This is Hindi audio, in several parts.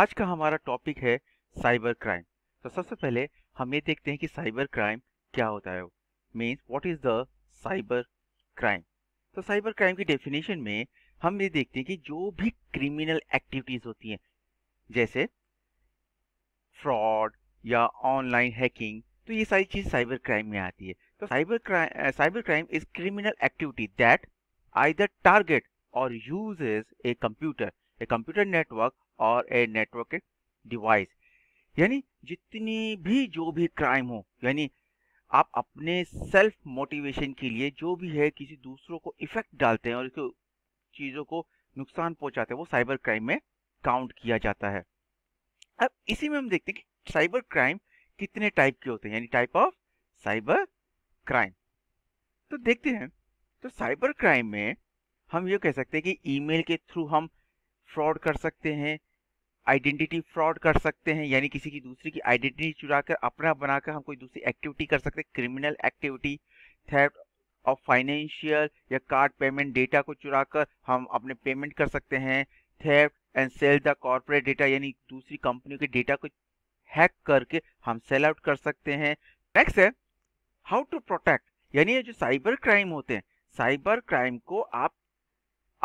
आज का हमारा टॉपिक है साइबर क्राइम तो सबसे पहले हम ये देखते हैं कि साइबर क्राइम क्या होता है means what is the cyber crime तो साइबर क्राइम की डेफिनेशन में हम ये देखते हैं कि जो भी क्रिमिनल एक्टिविटीज़ होती हैं जैसे फ्रॉड या ऑनलाइन हैकिंग तो ये सारी चीज़ साइबर क्राइम में आती है तो cyber crime cyber crime is criminal activity that I target और use a computer a computer network और ए नेटवर्क डिवाइस यानी जितनी भी जो भी क्राइम हो यानी आप अपने सेल्फ मोटिवेशन के लिए जो भी है किसी दूसरों को इफेक्ट डालते हैं और इसको चीज़ों को नुकसान पहुंचाते हैं वो साइबर क्राइम में काउंट किया जाता है अब इसी में हम देखते हैं कि साइबर क्राइम कितने टाइप के होते हैं यानी टाइप ऑफ साइबर क्राइम तो देखते हैं तो साइबर क्राइम में हम ये कह सकते हैं कि ईमेल के थ्रू हम फ्रॉड कर सकते हैं आइडेंटिटी फ्रॉड कर सकते हैं यानी किसी की दूसरी की आइडेंटिटी चुरा कर अपना बनाकर हम कोई दूसरी एक्टिविटी कर सकते हैं criminal activity theft of financial या कार्ड पेमेंट डेटा को चुरा कर हम अपने पेमेंट कर सकते हैं theft and sell the corporate data यानी दूसरी कंपनियों के डेटा को हैक करके हम सेल आउट कर सकते हैं नेक्स्ट है हाउ टू प्रोटेक्ट यानी जो साइबर क्राइम होते हैं साइबर क्राइम को आप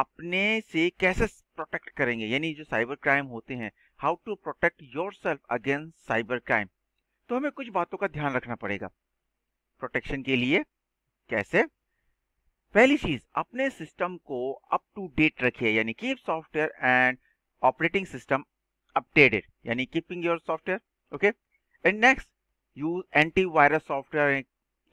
अपने से कैसे प्रोटेक्ट करेंगे यानी जो साइबर क्राइम होते हैं how to protect yourself against cyber crime तो हमें कुछ बातों का ध्यान रखना पड़ेगा प्रोटेक्शन के लिए कैसे पहली चीज अपने सिस्टम को अप टू डेट रखिए यानी keep software and operating system updated यानी keeping your software okay and next use antivirus software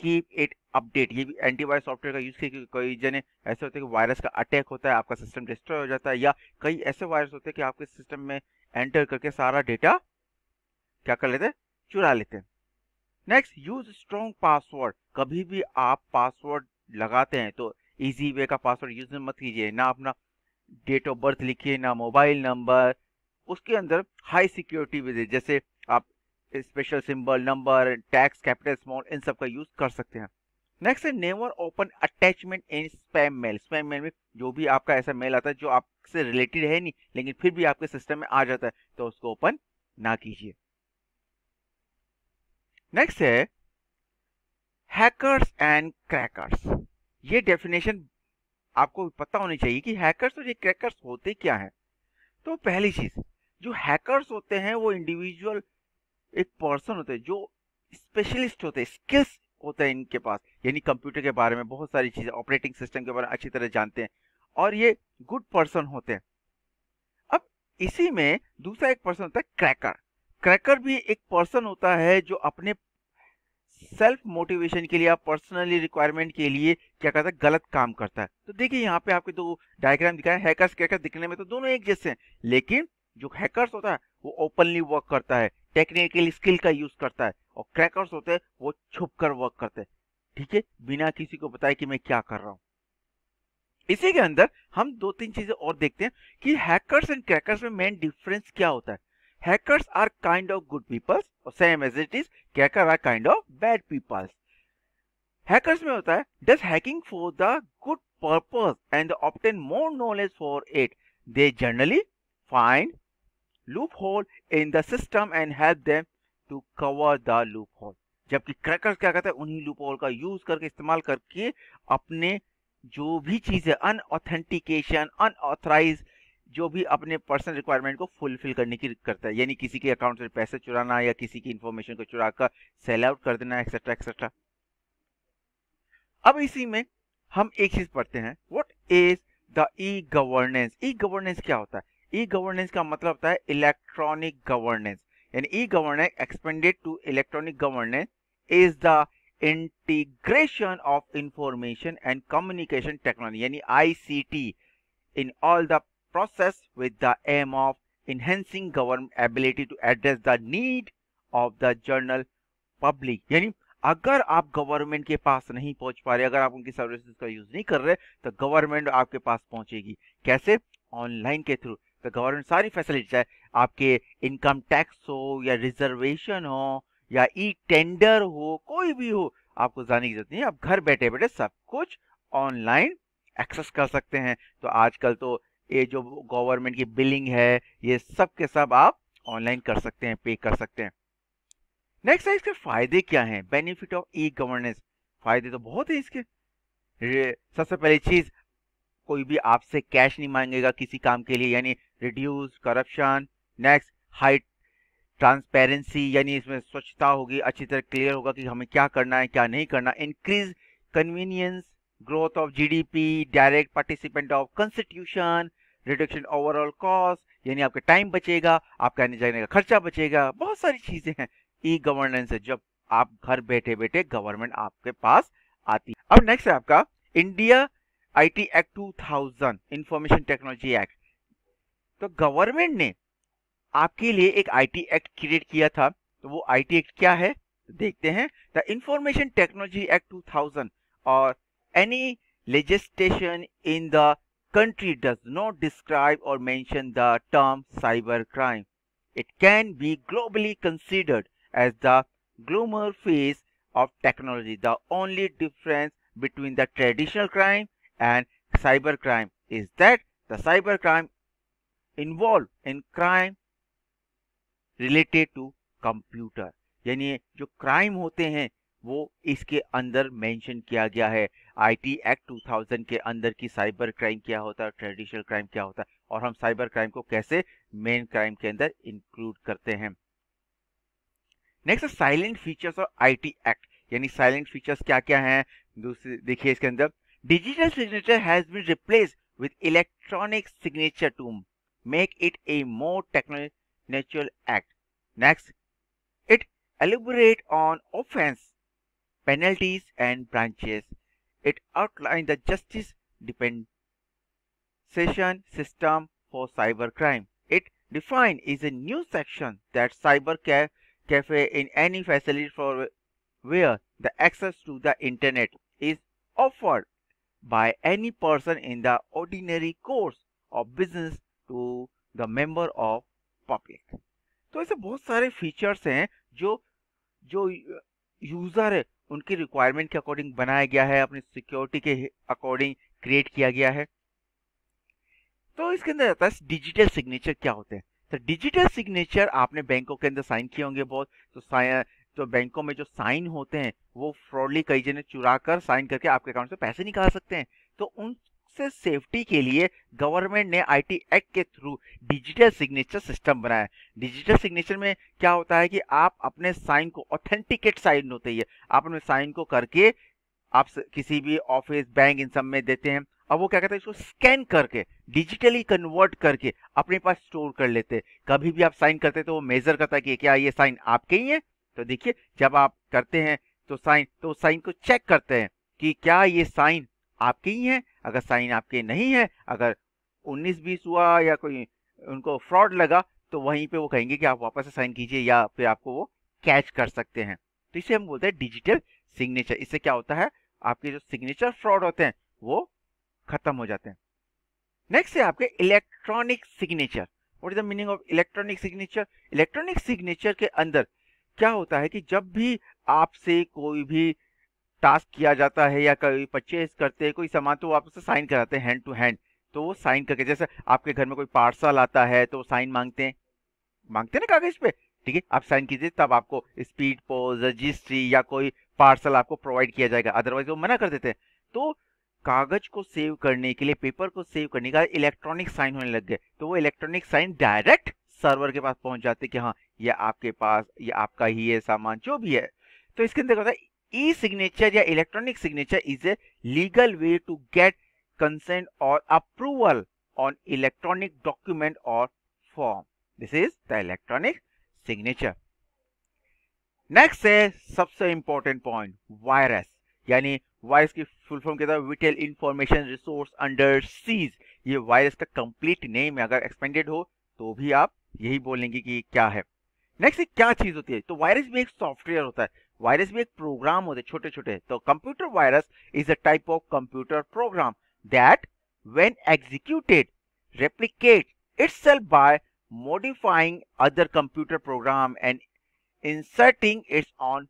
keep it update ये एंटीवायरस सॉफ्टवेयर का यूज़ किया कई जने ऐसे होते हैं कि वायरस का अटैक होता है आपका सिस्टम डिस्ट्रॉय हो जाता है या कई ऐसे वायरस होते हैं कि आपके सिस्टम में एंटर करके सारा डेटा क्या कर लेते हैं चुरा लेते हैं नेक्स्ट यूज स्ट्रॉन्ग पासवर्ड कभी भी आप पासवर्ड लगाते हैं तो इजी वे का पासवर्ड यूज मत कीजिए ना अपना डेट ऑफ बर्थ लिखिए ना मोबाइल नंबर उसके अंदर हाई सिक्योरिटी विद जैसे आप special symbol number text capital small इन सब का यूज कर सकते हैं नेक्स्ट है never open attachment in spam mail spam mail में जो भी आपका ऐसा मेल आता है जो आपसे रिलेटेड है नहीं लेकिन फिर भी आपके सिस्टम में आ जाता है तो उसको ओपन ना कीजिए नेक्स्ट है हैकर्स एंड क्रैकर्स ये डेफिनेशन आपको पता होनी चाहिए कि हैकर्स और ये क्रैकर्स होते क्या हैं तो पहली चीज जो हैकर्स होते हैं वो इंडिविजुअल एक पर्सन होते हैं जो स्पेशलिस्ट होते हैं स्किल्स होता है इनके पास यानी कंप्यूटर के बारे में बहुत सारी चीज़ें ऑपरेटिंग सिस्टम के बारे में अच्छी तरह जानते हैं और ये गुड पर्सन होते हैं अब इसी में दूसरा एक पर्सन होता है क्रैकर क्रैकर भी एक पर्सन होता है जो अपने सेल्फ मोटिवेशन के लिए या पर्सनली रिक्वायरमेंट के लिए क्या करता है गलत काम करता है तो देखिए यहाँ पे आपके दो डायग्राम दिखाए हैकर्स क्रैकर दिखने में तो दोनों एक जैसे हैं लेकिन जो हैकर्स होता है वो ओपनली वर्क करता है टेक्निकल स्किल का यूज करता है और क्रैकर्स होते हैं वो छुप कर वर्क करते हैं ठीक है बिना किसी को बताए कि मैं क्या कर रहा हूं इसी के अंदर हम दो तीन चीजें और देखते हैं कि हैकर्स एंड क्रैकर्स में मेन डिफरेंस क्या होता है hackers are kind of good peoples और same as it is cracker are kind of bad peoples hackers में होता है does hacking for the good purpose and obtain more knowledge for it they generally find loophole in the system and help them to cover the loophole. जबकि क्रैकर्स क्या कहते हैं उन्हीं लूपहोल का यूज करके इस्तेमाल करके अपने जो भी चीज है अनऑथेंटिकेशन अनऑथराइज जो भी अपने पर्सनल रिक्वायरमेंट को फुलफिल करने की करता है यानी किसी के अकाउंट से पैसे चुराना या किसी की इंफॉर्मेशन को चुरा कर सेल आउट कर देना एक्सेट्रा एक्सेट्रा अब इसी में हम एक चीज पढ़ते हैं what is the e governance e governance क्या होता है ई गवर्नेंस का मतलब होता है इलेक्ट्रॉनिक गवर्नेंस यानी e governance expanded to electronic governance is the integration of information and communication technology यानी ICT in all the process with the aim of enhancing government ability to address the need of the general public यानी अगर आप गवर्नमेंट के पास नहीं पहुंच पा रहे अगर आप उनकी सर्विसेज का यूज नहीं कर रहे तो गवर्नमेंट आपके पास पहुंचेगी कैसे ऑनलाइन के थ्रू तो गवर्नमेंट सारी फैसिलिटीज है आपके इनकम टैक्स हो या रिजर्वेशन हो या ई टेंडर हो कोई भी हो आपको जाने की जरूरत नहीं आप घर बैठे बैठे सब कुछ ऑनलाइन एक्सेस कर सकते हैं तो आजकल तो ये जो गवर्नमेंट की बिलिंग है ये सब के सब आप ऑनलाइन कर सकते हैं पे कर सकते हैं नेक्स्ट है इसके फायदे क्या हैं बेनिफिट ऑफ ई गवर्नेंस फायदे तो बहुत है इसके सबसे पहली चीज कोई भी आपसे कैश नहीं मांगेगा किसी काम के लिए यानी reduce corruption next high transparency यानी इसमें स्वच्छता होगी अच्छी तरह क्लियर होगा कि हमें क्या करना है क्या नहीं करना increase convenience growth of GDP direct participant of constitution reduction overall cost यानी आपका टाइम बचेगा आपका आने जाने का खर्चा बचेगा बहुत सारी चीजें हैं ई गवर्नेंस है जब आप घर बैठे बैठे गवर्नमेंट आपके पास आती है अब नेक्स्ट है आपका India I act 2000 information technology act तो गवर्नमेंट ने आपके लिए एक आईटी एक्ट क्रिएट किया था तो वो आईटी एक्ट क्या है देखते हैं the information technology act two thousand और any legislation in the country does not describe और mention the term cyber crime it can be globally considered as the glamour phase of technology the only difference between the traditional crime and cyber crime is that the cyber crime involve in crime related to computer यानी जो क्राइम होते हैं वो इसके अंदर मेंशन किया गया है आईटी एक्ट 2000 के अंदर की साइबर क्राइम क्या होता है ट्रेडिशनल क्राइम क्या होता है और हम साइबर क्राइम को कैसे मेन क्राइम के अंदर इंक्लूड करते हैं next silent features of IT act यानी साइलेंट फीचर्स क्या क्या हैं दूसरे देखिए इसके अंदर digital signature has been replace with electronic signature to make it a more technical natural act. Next, it elaborate on offense, penalties and branches. It outlines the justice dispensation system for cybercrime. It defines is a new section that cyber cafe in any facility for where the access to the internet is offered by any person in the ordinary course of business to the member of public तो ऐसे बहुत सारे फीचर्स हैं जो जो यूज़र है उनकी रिक्वायरमेंट के अकॉर्डिंग बनाया गया है अपनी सिक्योरिटी के अकॉर्डिंग क्रिएट किया गया है तो इसके अंदर आता है डिजिटल सिग्नेचर क्या होते हैं तो डिजिटल सिग्नेचर आपने बैंकों के अंदर साइन किए होंगे बहुत तो साइन तो बैंकों में जो साइन होते हैं वो फ्रॉडली कई जने चुरा कर साइन करके आपके अकाउंट से पैसे निकाल सकते हैं तो उन से सेफ्टी के लिए गवर्नमेंट ने आईटी एक्ट के थ्रू डिजिटल सिग्नेचर सिस्टम बनाया डिजिटल सिग्नेचर में क्या होता है कि आप अपने साइन को ऑथेंटिकेट साइन होते हैं आप अपने साइन को करके आप किसी भी ऑफिस बैंक इन सब में देते हैं अब वो क्या कहते हैं इसको स्कैन करके डिजिटली कन्वर्ट करके अपने पास स्टोर कर लेते हैं कभी भी आप साइन करते हैं तो वो मेजर करता है कि क्या ये साइन आपके ही है तो देखिए जब आप करते हैं तो साइन तो साइन को चेक करते हैं कि क्या ये साइन आपके ही है अगर साइन आपके नहीं है अगर 19 बीस हुआ या कोई उनको फ्रॉड लगा तो वहीं पे वो कहेंगे कि आप वापस साइन कीजिए या फिर आपको वो कैच कर सकते हैं तो इसे हम बोलते हैं डिजिटल सिग्नेचर इससे क्या होता है आपके जो सिग्नेचर फ्रॉड होते हैं वो खत्म हो जाते हैं नेक्स्ट है आपके electronic signature what is the meaning of electronic signature electronic signature के अंदर क्या होता है कि जब भी आपसे कोई भी टास्क किया जाता है या कभी परचेज करते हैं कोई सामान तो आप उसे साइन कराते हैं हैंड टू हैंड तो वो साइन करके जैसे आपके घर में कोई पार्सल आता है तो साइन मांगते हैं मांगते हैं ना कागज पे ठीक है आप साइन कीजिए तब आपको स्पीड पोस्ट रजिस्ट्री या कोई पार्सल आपको प्रोवाइड किया जाएगा अदरवाइज वो मना कर देते हैं तो कागज को सेव करने के लिए पेपर को सेव करने का इलेक्ट्रॉनिक साइन होने लग गए तो वो इलेक्ट्रॉनिक साइन डायरेक्ट सर्वर के पास पहुंच जाते कि हाँ ये आपके पास ये आपका ही है सामान जो भी है तो इसके अंदर क्या होता है ई सिग्नेचर या electronic signature is a legal way to get consent और अप्रूवल ऑन इलेक्ट्रॉनिक डॉक्यूमेंट और form this is the electronic signature next है सबसे इंपॉर्टेंट पॉइंट वायरस यानी वायरस की फुल फॉर्म कहता है vital information resource under siege ये वायरस का कंप्लीट नेम है अगर एक्सपेंडेड हो तो भी आप यही बोलेंगे कि क्या है नेक्स्ट क्या चीज होती है तो वायरस भी एक सॉफ्टवेयर होता है वायरस भी एक प्रोग्राम होते छोटे छोटे तो computer virus is a type of computer program that when executed replicates its by modifying other computer program and inserting its own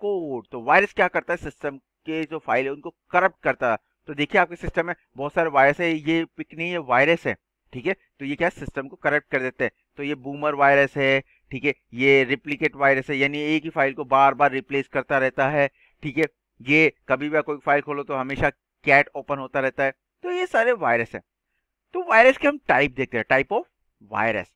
code तो वायरस क्या करता है सिस्टम के जो फाइल है उनको करप्ट करता है तो देखिए आपके सिस्टम में बहुत सारे वायरस है ये पिक नहीं है वायरस है ठीक है तो ये क्या सिस्टम को करप्ट कर देते हैं तो ये बूमर वायरस है ठीक है ये रिप्लीकेट वायरस है यानी एक ही फाइल को बार बार रिप्लेस करता रहता है ठीक है ये कभी भी कोई फाइल खोलो तो हमेशा कैट ओपन होता रहता है तो ये सारे वायरस है तो वायरस के हम टाइप देखते हैं टाइप ऑफ वायरस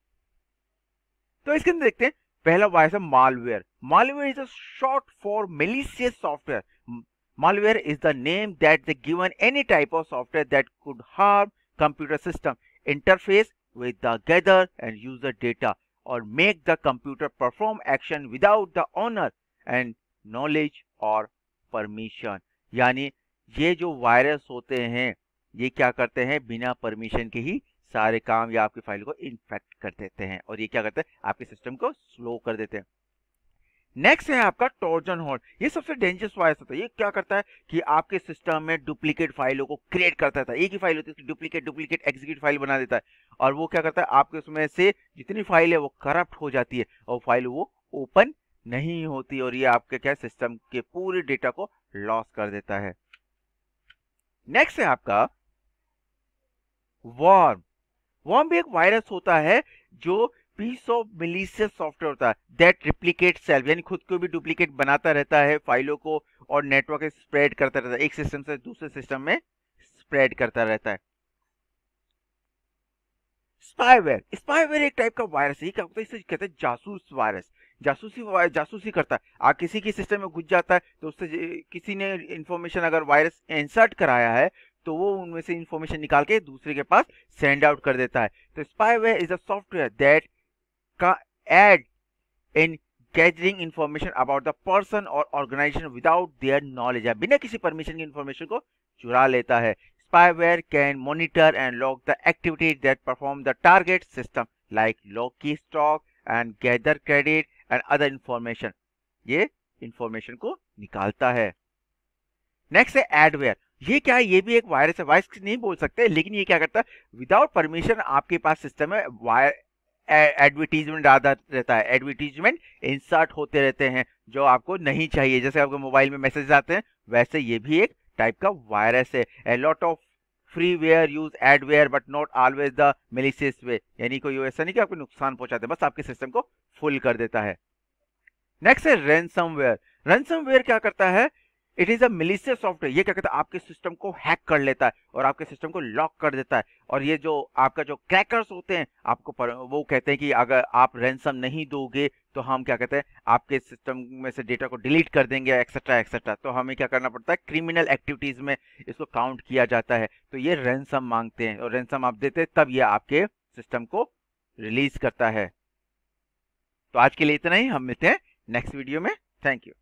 तो इसके अंदर देखते हैं पहला वायरस है malware malware is a short for malicious software malware is the name that the given any type of software that could harm computer system interface with the gather and user data or make the computer perform action without the honor and knowledge or permission यानी ये जो वायरस होते हैं ये क्या करते हैं बिना परमिशन के ही सारे काम या आपकी फाइल को इन्फेक्ट कर देते हैं और ये क्या करते हैं आपके सिस्टम को स्लो कर देते हैं नेक्स्ट है आपका टॉर्जन हॉल ये सबसे डेंजरस वायरस होता है ये क्या करता है कि आपके सिस्टम में डुप्लीकेट फाइलों को क्रिएट करता था एक ही फाइल होती है डुप्लीकेट डुप्लीकेट एग्जीक्यूट फाइल बना देता है और वो क्या करता है आपके उसमें से जितनी फाइल है वो करप्ट हो जाती है और फाइल वो ओपन नहीं होती और ये आपके क्या सिस्टम के पूरे डेटा को लॉस कर देता है नेक्स्ट है आपका वॉर्म वॉर्म भी एक वायरस होता है जो पीस ऑफ मिलीशियस सॉफ्टवेयर होता है दैट रिप्लीकेट सेल्फ यानी खुद को भी डुप्लीकेट बनाता रहता है फाइलों को और नेटवर्क स्प्रेड करता रहता है एक सिस्टम से दूसरे सिस्टम में स्प्रेड करता रहता है स्पाइवेयर स्पाइवेयर एक टाइप का वायरस है क्या होता है इसे कहते हैं जासूस वायरस जासूसी जासूसी करता है आप किसी के सिस्टम में घुस जाता है तो उससे किसी ने इन्फॉर्मेशन अगर वायरस इंसर्ट कराया है तो वो उनमें से इन्फॉर्मेशन निकाल के दूसरे के पास सेंड आउट कर देता है तो spyware is a software that का aid in gathering information about the person और ऑर्गेनाइजेशन विदाउट देयर नॉलेज या बिना किसी परमिशन की इंफॉर्मेशन को चुरा लेता है spyware can monitor and log the activities that perform the target system like log keystroke and gather credit and other information ये इंफॉर्मेशन को निकालता है नेक्स्ट है एडवेयर ये क्या है ये भी एक वायरस है वायरस नहीं बोल सकते लेकिन ये क्या करता है विदाउट परमिशन आपके पास सिस्टम है वायर एडवर्टीजमेंट आता रहता है एडवर्टीजमेंट इंसर्ट होते रहते हैं जो आपको नहीं चाहिए जैसे आपके मोबाइल में मैसेज आते हैं वैसे ये भी एक टाइप का वायरस है a lot of freeware use adware but not always the malicious way यानी कोई ऐसा नहीं कि आपको नुकसान पहुंचाते बस आपके सिस्टम को फुल कर देता है नेक्स्ट है रेंसम वेयर रेंसम वेयर क्या करता है it is a malicious software ये क्या कहता है आपके सिस्टम को हैक कर लेता है और आपके सिस्टम को लॉक कर देता है और ये जो आपका जो क्रैकर्स होते हैं आपको पर, वो कहते हैं कि अगर आप रेंसम नहीं दोगे तो हम क्या कहते हैं आपके सिस्टम में से डेटा को डिलीट कर देंगे एक्सेट्रा एक्सेट्रा तो हमें क्या करना पड़ता है क्रिमिनल एक्टिविटीज में इसको काउंट किया जाता है तो ये रेंसम मांगते हैं और रेंसम आप देते हैं तब ये आपके सिस्टम को रिलीज करता है तो आज के लिए इतना ही हम मिलते हैं नेक्स्ट वीडियो में थैंक यू